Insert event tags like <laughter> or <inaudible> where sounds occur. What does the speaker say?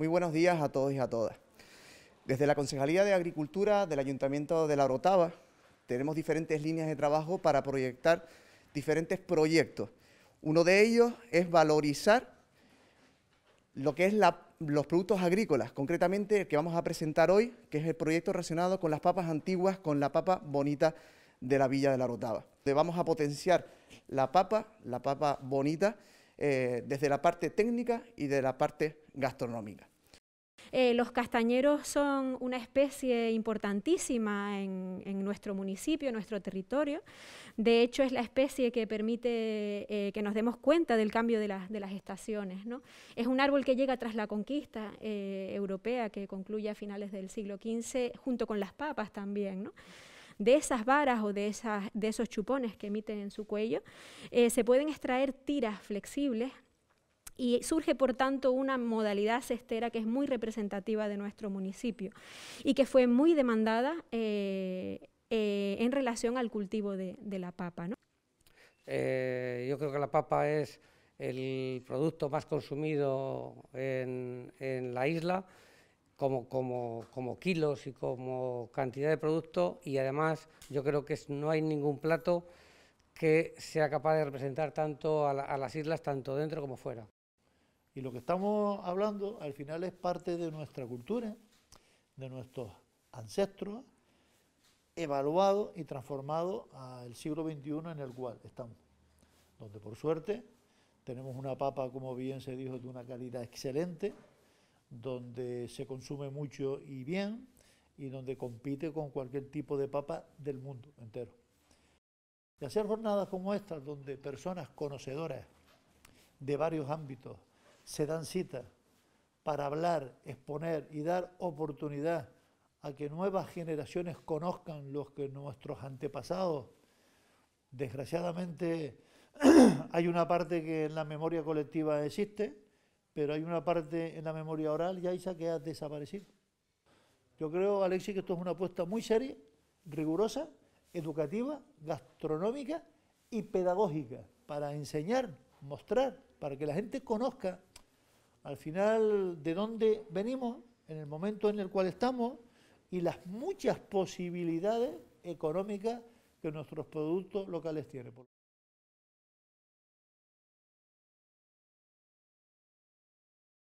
Muy buenos días a todos y a todas. Desde la Concejalía de Agricultura del Ayuntamiento de La Rotava tenemos diferentes líneas de trabajo para proyectar diferentes proyectos. Uno de ellos es valorizar lo que es los productos agrícolas, concretamente el que vamos a presentar hoy, que es el proyecto relacionado con las papas antiguas, con la papa bonita de la Villa de la Orotava. Vamos a potenciar la papa, la papa bonita, eh, desde la parte técnica y de la parte gastronómica. Eh, los castañeros son una especie importantísima en, nuestro municipio, en nuestro territorio. De hecho, es la especie que permite eh, que nos demos cuenta del cambio de, las estaciones. ¿no? Es un árbol que llega tras la conquista eh, europea que concluye a finales del siglo XV, junto con las papas también. de esas varas o de, esos chupones que emiten en su cuello, se pueden extraer tiras flexibles y surge por tanto una modalidad cestera que es muy representativa de nuestro municipio y que fue muy demandada eh, eh, en relación al cultivo de, la papa. Eh, yo creo que la papa es el producto más consumido en, la isla, como, kilos y como cantidad de producto, y además yo creo que no hay ningún plato que sea capaz de representar tanto a las islas, tanto dentro como fuera. Y lo que estamos hablando al final es parte de nuestra cultura, de nuestros ancestros, evaluado y transformado al siglo XXI en el cual estamos. Donde por suerte tenemos una papa, como bien se dijo, de una calidad excelente, donde se consume mucho y bien, y donde compite con cualquier tipo de papa del mundo entero. Y hacer jornadas como esta, donde personas conocedoras de varios ámbitos, se dan citas para hablar, exponer y dar oportunidad a que nuevas generaciones conozcan los que nuestros antepasados. Desgraciadamente <clears throat> hay una parte que en la memoria colectiva existe, pero hay una parte en la memoria oral y ahí se que ha desaparecido. Yo creo, Alexis, que esto es una apuesta muy seria, rigurosa, educativa, gastronómica y pedagógica, para enseñar, mostrar, para que la gente conozca al final de dónde venimos, en el momento en el cual estamos y las muchas posibilidades económicas que nuestros productos locales tienen.